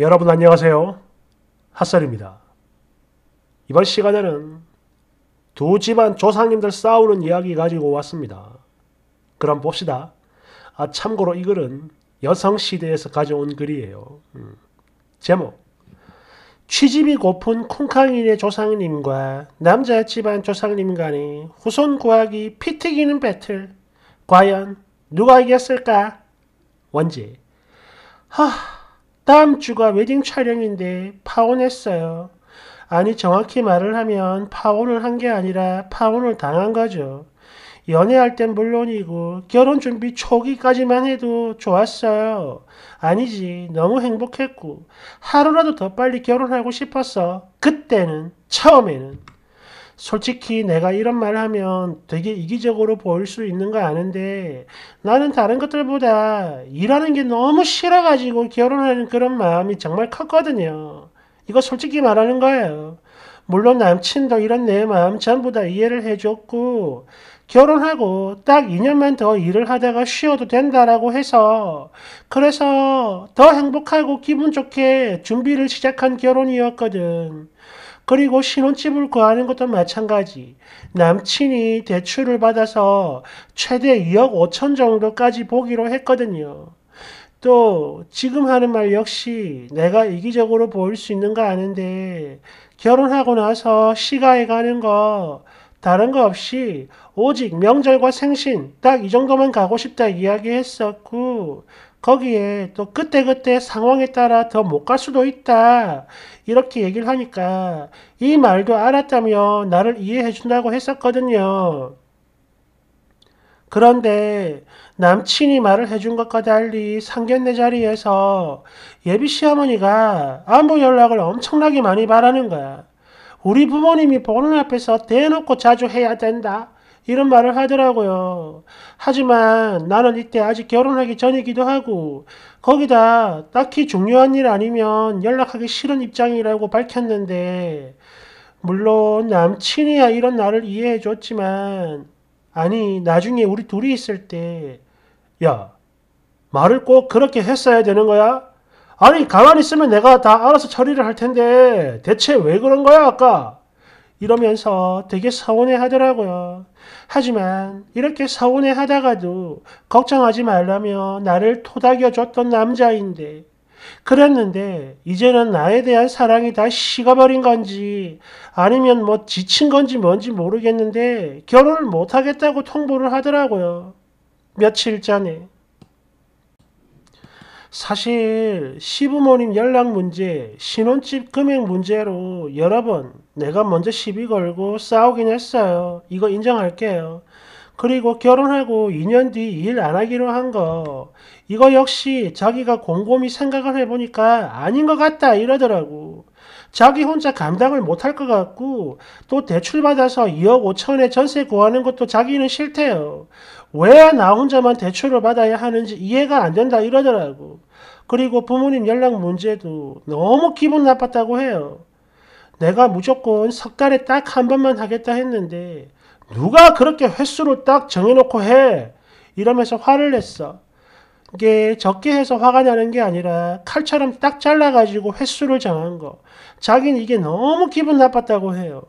여러분 안녕하세요. 핫설입니다. 이번 시간에는 두 집안 조상님들 싸우는 이야기 가지고 왔습니다. 그럼 봅시다. 아 참고로 이 글은 여성시대에서 가져온 글이에요. 음. 제목 취집이 고픈 쿵캉인의 조상님과 남자 집안 조상님 간의 후손 구하기 피 튀기는 배틀 과연 누가 이겼을까? 원지 하... 다음 주가 웨딩 촬영인데 파혼했어요. 아니 정확히 말을 하면 파혼을 한 게 아니라 파혼을 당한 거죠. 연애할 땐 물론이고 결혼 준비 초기까지만 해도 좋았어요. 아니지 너무 행복했고 하루라도 더 빨리 결혼하고 싶었어. 그때는 처음에는. 솔직히 내가 이런 말 하면 되게 이기적으로 보일 수 있는 거 아는데 나는 다른 것들보다 일하는 게 너무 싫어가지고 결혼하는 그런 마음이 정말 컸거든요. 이거 솔직히 말하는 거예요. 물론 남친도 이런 내 마음 전부 다 이해를 해줬고 결혼하고 딱 2년만 더 일을 하다가 쉬어도 된다라고 해서 그래서 더 행복하고 기분 좋게 준비를 시작한 결혼이었거든. 그리고 신혼집을 구하는 것도 마찬가지. 남친이 대출을 받아서 최대 2억 5천 정도까지 보기로 했거든요. 또 지금 하는 말 역시 내가 이기적으로 보일 수있는거 아는데 결혼하고 나서 시가에 가는 거 다른 거 없이 오직 명절과 생신 딱 이 정도만 가고 싶다 이야기했었고 거기에 또 그때그때 상황에 따라 더 못 갈 수도 있다. 이렇게 얘기를 하니까 이 말도 알았다며 나를 이해해 준다고 했었거든요. 그런데 남친이 말을 해준 것과 달리 상견례 자리에서 예비 시어머니가 안부 연락을 엄청나게 많이 바라는 거야. 우리 부모님이 보는 앞에서 대놓고 자주 해야 된다. 이런 말을 하더라고요. 하지만 나는 이때 아직 결혼하기 전이기도 하고 거기다 딱히 중요한 일 아니면 연락하기 싫은 입장이라고 밝혔는데 물론 남친이야 이런 나를 이해해 줬지만 아니 나중에 우리 둘이 있을 때 야 말을 꼭 그렇게 했어야 되는 거야? 아니 가만히 있으면 내가 다 알아서 처리를 할 텐데 대체 왜 그런 거야 아까? 이러면서 되게 서운해 하더라고요. 하지만 이렇게 서운해 하다가도 걱정하지 말라며 나를 토닥여 줬던 남자인데 그랬는데 이제는 나에 대한 사랑이 다 식어버린 건지 아니면 뭐 지친 건지 뭔지 모르겠는데 결혼을 못하겠다고 통보를 하더라고요. 며칠 전에. 사실 시부모님 연락 문제, 신혼집 금액 문제로 여러 번 내가 먼저 시비 걸고 싸우긴 했어요. 이거 인정할게요. 그리고 결혼하고 2년 뒤 일 안 하기로 한 거. 이거 역시 자기가 곰곰이 생각을 해보니까 아닌 것 같다 이러더라고. 자기 혼자 감당을 못 할 것 같고 또 대출받아서 2억 5천에 전세 구하는 것도 자기는 싫대요. 왜 나 혼자만 대출을 받아야 하는지 이해가 안 된다 이러더라고. 그리고 부모님 연락 문제도 너무 기분 나빴다고 해요. 내가 무조건 석 달에 딱 한 번만 하겠다 했는데 누가 그렇게 횟수를 딱 정해놓고 해 이러면서 화를 냈어. 이게 적게 해서 화가 나는 게 아니라 칼처럼 딱 잘라가지고 횟수를 정한 거. 자기는 이게 너무 기분 나빴다고 해요.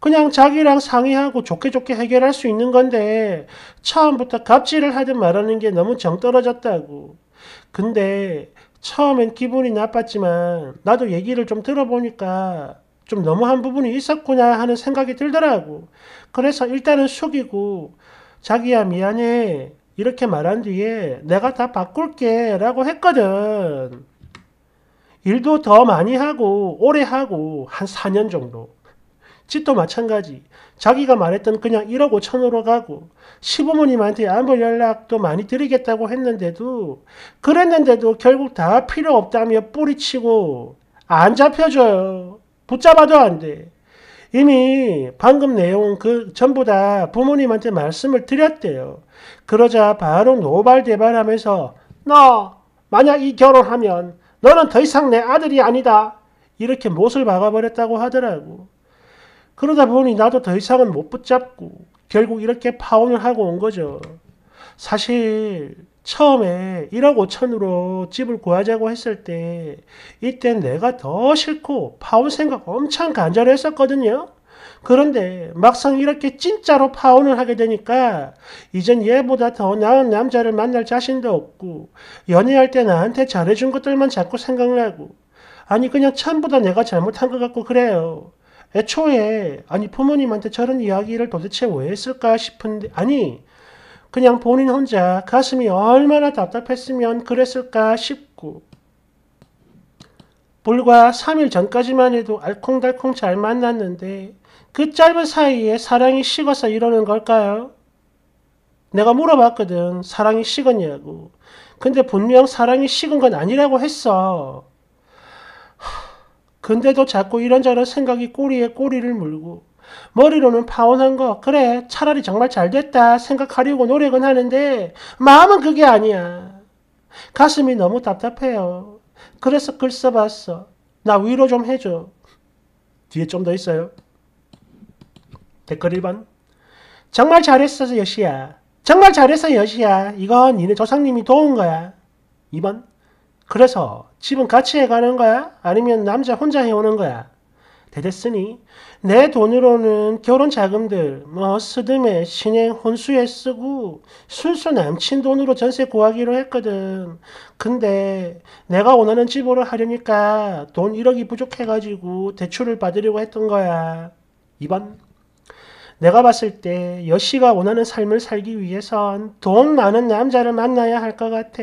그냥 자기랑 상의하고 좋게 좋게 해결할 수 있는 건데 처음부터 갑질을 하든 말하는 게 너무 정떨어졌다고. 근데 처음엔 기분이 나빴지만 나도 얘기를 좀 들어보니까 좀 너무한 부분이 있었구나 하는 생각이 들더라고. 그래서 일단은 숙이고 자기야 미안해 이렇게 말한 뒤에 내가 다 바꿀게 라고 했거든. 일도 더 많이 하고 오래 하고 한 4년 정도. 집도 마찬가지. 자기가 말했던 그냥 1억 5천으로 가고 시부모님한테 아무 연락도 많이 드리겠다고 했는데도 그랬는데도 결국 다 필요 없다며 뿌리치고 안 잡혀줘요. 붙잡아도 안 돼. 이미 방금 내용은 그 전부 다 부모님한테 말씀을 드렸대요. 그러자 바로 노발대발하면서 너 만약 이 결혼하면 너는 더 이상 내 아들이 아니다. 이렇게 못을 박아버렸다고 하더라고. 그러다 보니 나도 더 이상은 못 붙잡고 결국 이렇게 파혼을 하고 온 거죠. 사실 처음에 1억 5천으로 집을 구하자고 했을 때 이때 내가 더 싫고 파혼 생각 엄청 간절했었거든요. 그런데 막상 이렇게 진짜로 파혼을 하게 되니까 이젠 얘보다 더 나은 남자를 만날 자신도 없고 연애할 때 나한테 잘해준 것들만 자꾸 생각나고 아니 그냥 처음보다 내가 잘못한 것 같고 그래요. 애초에 아니 부모님한테 저런 이야기를 도대체 왜 했을까 싶은데 아니 그냥 본인 혼자 가슴이 얼마나 답답했으면 그랬을까 싶고 불과 3일 전까지만 해도 알콩달콩 잘 만났는데 그 짧은 사이에 사랑이 식어서 이러는 걸까요? 내가 물어봤거든. 사랑이 식었냐고. 근데 분명 사랑이 식은 건 아니라고 했어. 근데도 자꾸 이런저런 생각이 꼬리에 꼬리를 물고 머리로는 파혼한 거, 그래, 차라리 정말 잘 됐다 생각하려고 노력은 하는데, 마음은 그게 아니야. 가슴이 너무 답답해요. 그래서 글 써봤어. 나 위로 좀 해줘. 뒤에 좀 더 있어요. 댓글 1번. 정말 잘했어, 여시야. 정말 잘했어, 여시야. 이건 니네 조상님이 도운 거야. 2번. 그래서 집은 같이 해가는 거야? 아니면 남자 혼자 해오는 거야? 그랬으니 내 돈으로는 결혼 자금들, 뭐스듬메 신행, 혼수에 쓰고 순수 남친 돈으로 전세 구하기로 했거든. 근데 내가 원하는 집으로 하려니까 돈 1억이 부족해가지고 대출을 받으려고 했던 거야. 2번. 내가 봤을 때 여씨가 원하는 삶을 살기 위해선 돈 많은 남자를 만나야 할 것 같아.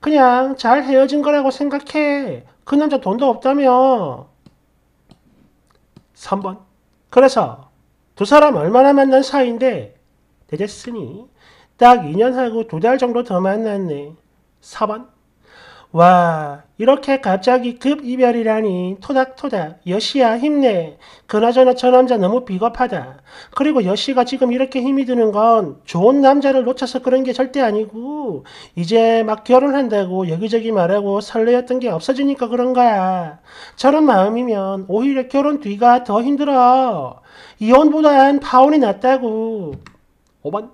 그냥 잘 헤어진 거라고 생각해. 그 남자 돈도 없다며. 3번. 그래서 두 사람 얼마나 만난 사이인데 되겠으니 딱2년살고두 달 정도 더 만났네. 4번. 와, 이렇게 갑자기 급 이별이라니. 토닥토닥. 여시야, 힘내. 그나저나 저 남자 너무 비겁하다. 그리고 여시가 지금 이렇게 힘이 드는 건 좋은 남자를 놓쳐서 그런 게 절대 아니고, 이제 막 결혼한다고 여기저기 말하고 설레였던게 없어지니까 그런 거야. 저런 마음이면 오히려 결혼 뒤가 더 힘들어. 이혼보단 파혼이 낫다고. 오만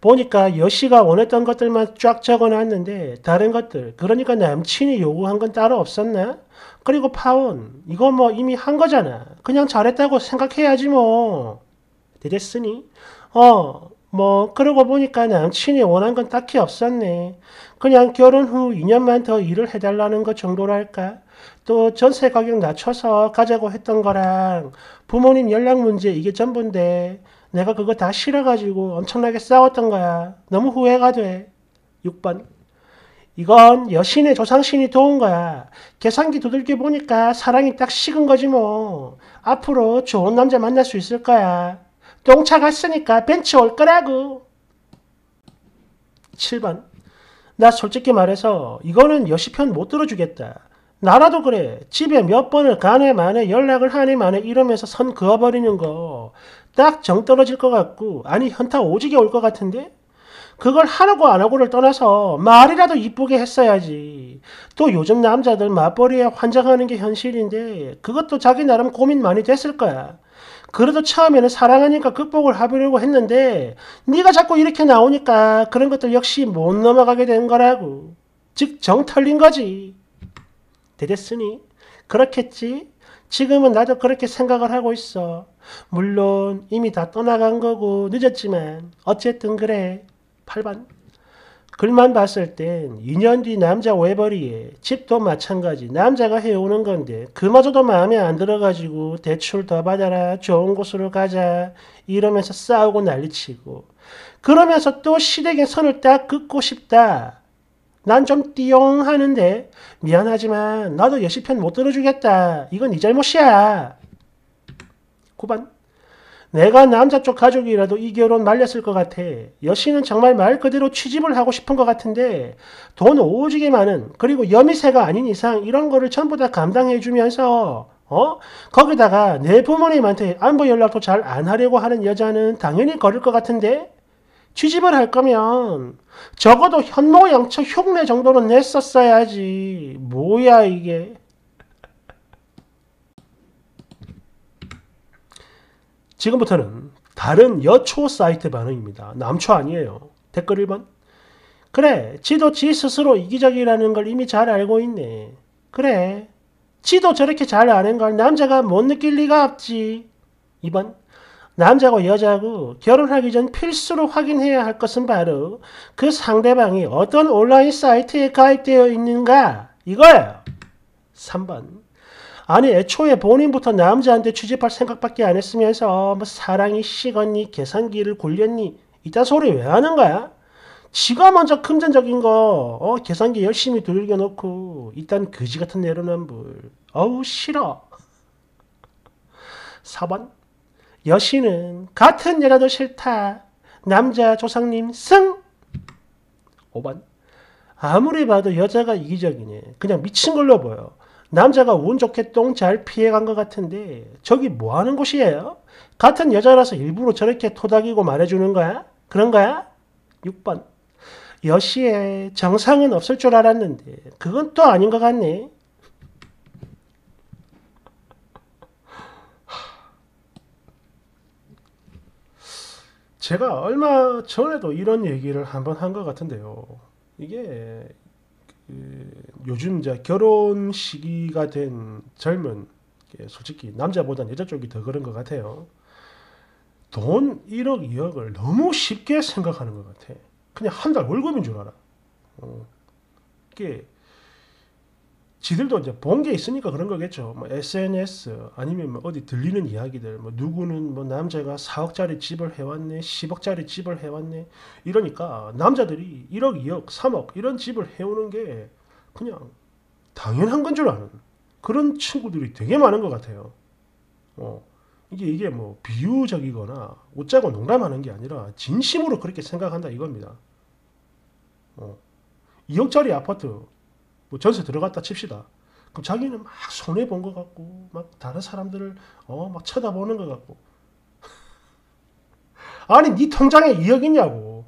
보니까 여씨가 원했던 것들만 쫙 적어놨는데 다른 것들 그러니까 남친이 요구한 건 따로 없었나? 그리고 파혼 이거 뭐 이미 한 거잖아. 그냥 잘했다고 생각해야지 뭐. 되으니 어. 뭐 그러고 보니까 남친이 원한 건 딱히 없었네. 그냥 결혼 후 2년만 더 일을 해달라는 것 정도랄까. 또 전세 가격 낮춰서 가자고 했던 거랑 부모님 연락 문제 이게 전부인데 내가 그거 다 싫어가지고 엄청나게 싸웠던 거야. 너무 후회가 돼. 6번. 이건 여신의 조상신이 도운 거야. 계산기 두들겨 보니까 사랑이 딱 식은 거지 뭐. 앞으로 좋은 남자 만날 수 있을 거야. 똥차 갔으니까 벤치 올 거라고. 7번. 나 솔직히 말해서 이거는 여시편 못 들어주겠다. 나라도 그래. 집에 몇 번을 가네 만에 연락을 하네 만에 이러면서 선 그어버리는 거. 딱정 떨어질 것 같고 아니 현타 오지게 올 것 같은데 그걸 하라고 안 하고를 떠나서 말이라도 이쁘게 했어야지. 또 요즘 남자들 맞벌이에 환장하는 게 현실인데 그것도 자기 나름 고민 많이 됐을 거야. 그래도 처음에는 사랑하니까 극복을 하려고 했는데 네가 자꾸 이렇게 나오니까 그런 것들 역시 못 넘어가게 된 거라고. 즉 정 털린 거지. 되겠으니 그렇겠지. 지금은 나도 그렇게 생각을 하고 있어. 물론 이미 다 떠나간 거고 늦었지만 어쨌든 그래. 8번. 글만 봤을 땐 2년 뒤 남자 외벌이에 집도 마찬가지 남자가 해오는 건데 그마저도 마음에 안 들어가지고 대출 더 받아라 좋은 곳으로 가자 이러면서 싸우고 난리치고 그러면서 또시댁에 선을 딱 긋고 싶다. 난 좀 띠용 하는데 미안하지만 나도 예시편 못 들어주겠다. 이건 네 잘못이야. 9번 내가 남자 쪽 가족이라도 이 결혼 말렸을 것 같아. 여신은 정말 말 그대로 취집을 하고 싶은 것 같은데 돈 오지게 많은 그리고 여미새가 아닌 이상 이런 거를 전부 다 감당해주면서 어? 거기다가 내 부모님한테 안부 연락도 잘 안 하려고 하는 여자는 당연히 거릴 것 같은데 취집을 할 거면 적어도 현모양처 흉내 정도는 냈었어야지. 뭐야 이게. 지금부터는 다른 여초 사이트 반응입니다. 남초 아니에요. 댓글 1번. 그래, 지도 지 스스로 이기적이라는 걸 이미 잘 알고 있네. 그래, 지도 저렇게 잘 아는 걸 남자가 못 느낄 리가 없지. 2번. 남자고 여자고 결혼하기 전 필수로 확인해야 할 것은 바로 그 상대방이 어떤 온라인 사이트에 가입되어 있는가 이거예요. 3번. 아니 애초에 본인부터 남자한테 취집할 생각밖에 안 했으면서 뭐 사랑이 식었니 계산기를 굴렸니 이딴 소리 왜 하는 거야? 지가 먼저 금전적인 거 어, 계산기 열심히 들겨 놓고 이딴 거지 같은 내로남불 어우 싫어 4번 여신은 같은 여자도 싫다 남자 조상님 승 5번 아무리 봐도 여자가 이기적이네 그냥 미친 걸로 보여 남자가 운 좋게 똥 잘 피해간 것 같은데 저기 뭐 하는 곳이에요? 같은 여자라서 일부러 저렇게 토닥이고 말해주는 거야? 그런 거야? 6번 여시에 정상은 없을 줄 알았는데 그건 또 아닌 것 같네. 제가 얼마 전에도 이런 얘기를 한번 한 것 같은데요. 이게 그 요즘 이제 결혼 시기가 된 젊은 솔직히 남자보다는 여자 쪽이 더 그런 것 같아요. 돈 1억 2억을 너무 쉽게 생각하는 것 같아. 그냥 한 달 월급인 줄 알아. 어. 지들도 이제 본 게 있으니까 그런 거겠죠. 뭐 SNS 아니면 뭐 어디 들리는 이야기들, 뭐 누구는 뭐 남자가 4억짜리 집을 해왔네, 10억짜리 집을 해왔네 이러니까 남자들이 1억, 2억, 3억 이런 집을 해오는 게 그냥 당연한 건 줄 아는 그런 친구들이 되게 많은 것 같아요. 어, 이게 이게 뭐 비유적이거나 웃자고 농담하는 게 아니라 진심으로 그렇게 생각한다 이겁니다. 어, 2억짜리 아파트 뭐 전세 들어갔다 칩시다. 그럼 자기는 막 손해 본것 같고 막 다른 사람들을 어 막 쳐다보는 것 같고 아니 네 통장에 2억이냐고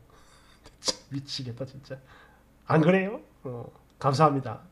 미치겠다 진짜 안 그래요? 어, 감사합니다.